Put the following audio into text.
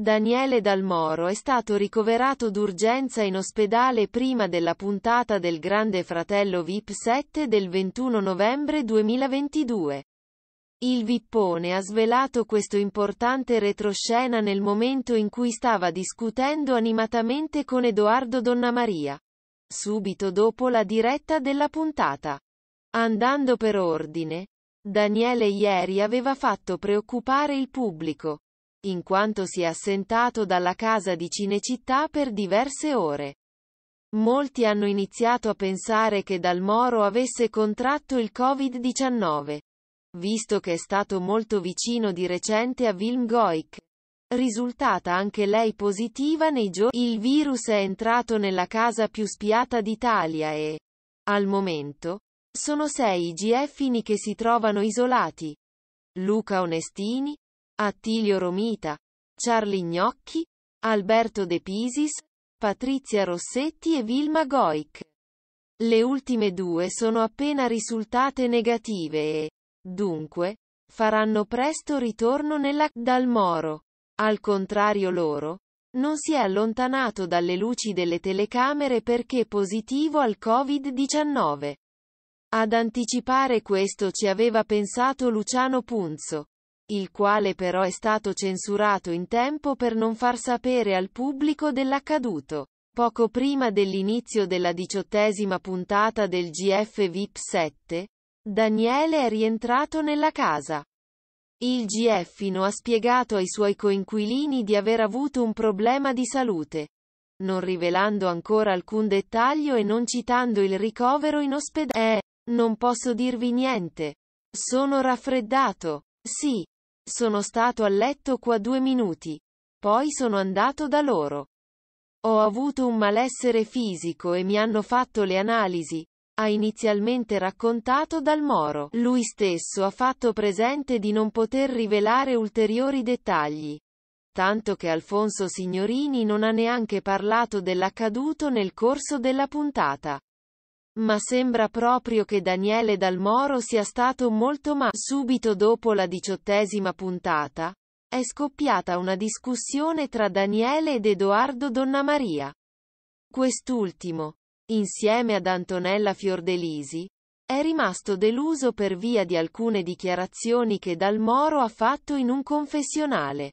Daniele Dalmoro è stato ricoverato d'urgenza in ospedale prima della puntata del Grande Fratello VIP 7 del 21 novembre 2022. Il Vippone ha svelato questo importante retroscena nel momento in cui stava discutendo animatamente con Edoardo Donna Maria. Subito dopo la diretta della puntata. Andando per ordine, Daniele ieri aveva fatto preoccupare il pubblico in quanto si è assentato dalla casa di Cinecittà per diverse ore. Molti hanno iniziato a pensare che Dal Moro avesse contratto il Covid-19, visto che è stato molto vicino di recente a Vilm Goic. Risultata anche lei positiva nei giorni. Il virus è entrato nella casa più spiata d'Italia e, al momento, sono sei i GFini che si trovano isolati. Luca Onestini, Attilio Romita, Charlie Gnocchi, Alberto De Pisis, Patrizia Rossetti e Vilma Goic. Le ultime due sono appena risultate negative e, dunque, faranno presto ritorno nella Dal Moro. Al contrario loro, non si è allontanato dalle luci delle telecamere perché positivo al Covid-19. Ad anticipare questo ci aveva pensato Luciano Punzo il quale però è stato censurato in tempo per non far sapere al pubblico dell'accaduto. Poco prima dell'inizio della diciottesima puntata del GF VIP 7, Daniele è rientrato nella casa. Il GFino ha spiegato ai suoi coinquilini di aver avuto un problema di salute, non rivelando ancora alcun dettaglio e non citando il ricovero in ospedale. Eh, non posso dirvi niente. Sono raffreddato. Sì, sono stato a letto qua due minuti. Poi sono andato da loro. Ho avuto un malessere fisico e mi hanno fatto le analisi. Ha inizialmente raccontato Dal Moro. Lui stesso ha fatto presente di non poter rivelare ulteriori dettagli. Tanto che Alfonso Signorini non ha neanche parlato dell'accaduto nel corso della puntata ma sembra proprio che Daniele Dal Moro sia stato molto ma subito dopo la diciottesima puntata, è scoppiata una discussione tra Daniele ed Edoardo Donnamaria. Quest'ultimo, insieme ad Antonella Fiordelisi, è rimasto deluso per via di alcune dichiarazioni che Dal Moro ha fatto in un confessionale.